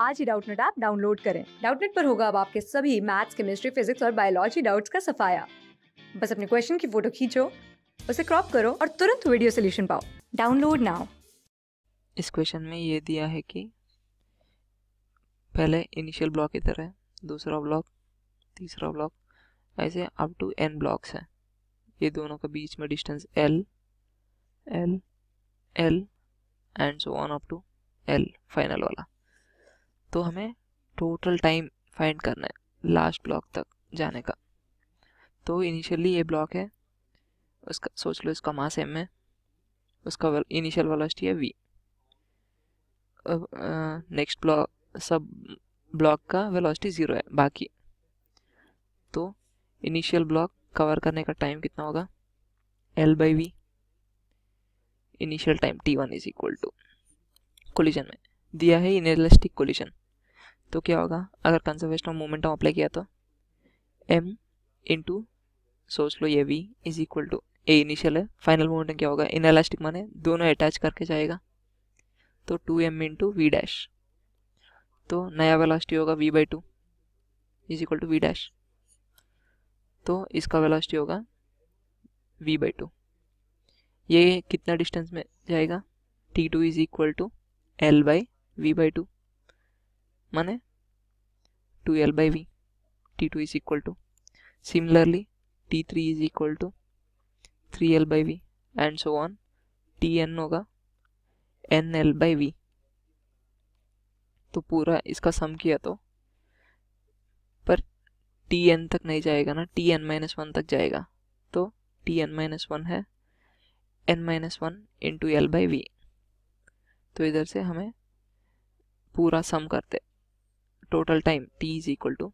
आज ही Doubtnut app download करें डाउटनेट पर होगा अब आपके सभी मैथ्स केमिस्ट्री फिजिक्स और बायोलॉजी डाउट्स का सफाया बस अपने क्वेश्चन की फोटो खींचो उसे क्रॉप करो और तुरंत वीडियो सोल्यूशन पाओ डाउनलोड नाउ इस क्वेश्चन में ये दिया है कि पहले इनिशियल ब्लॉक इधर है दूसरा ब्लॉक तीसरा ब्लॉक ऐसे अप टू एन ब्लॉक्स हैं ये दोनों के बीच में distance L L L and so on up to L final वाला तो हमें टोटल टाइम फाइंड करना है लास्ट ब्लॉक तक जाने का तो इनिशियली ये ब्लॉक है उसका सोच लो इसका मास एम है उसका इनिशियल वेलोसिटी है वी नेक्स्ट ब्लॉक सब ब्लॉक का वेलोसिटी ज़ीरो है बाकी तो इनिशियल ब्लॉक कवर करने का टाइम कितना होगा L by V initial time T one is equal to collision में दिया है इनएलास्टिक कोलिजन तो क्या होगा अगर कंजर्वेशन ऑफ मोमेंटम अप्लाई किया तो एम इंटू सोच लो ये V is equal to A initial है फाइनल मोमेंटम क्या होगा इन एलास्टिक माने दोनों अटैच करके जाएगा तो two M into V dash तो नया वेलोसिटी होगा V by two is equal to V dash तो इसका वेलोसिटी होगा वी बाई टू ये कितना डिस्टेंस में जाएगा T two is equal to L by V by two माने two L by V T two is equal to similarly T three is equal to three L by V and so on T N होगा N L by V तो पूरा इसका सम किया तो पर T N तक नहीं जाएगा ना टी एन माइनस वन तक जाएगा तो टी एन माइनस वन है N minus one in two L by V तो इधर से हमें पूरा सम करते total time t is equal to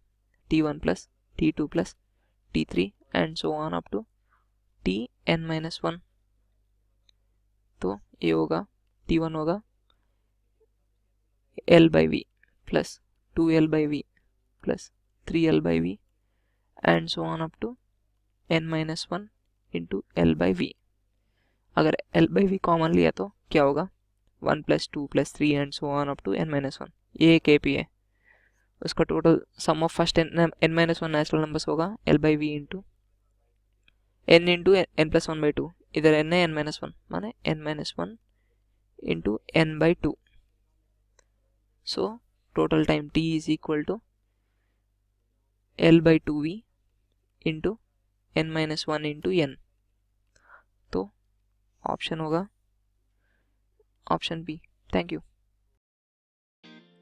t1 plus t2 plus t3 and so on up to T N minus one तो ये होगा टी वन होगा L by V plus two L by V plus three L by V and so on up to N minus one into L by V अगर L by V common लिया तो क्या होगा one plus two plus three and so on up to N minus one ये के पी है उसका total sum of first N N minus one natural numbers होगा L by V into N into N plus one by two इधर N है N minus one माने N minus one into N by two so total time T is equal to L by two V into N minus one into N तो option होगा option B thank you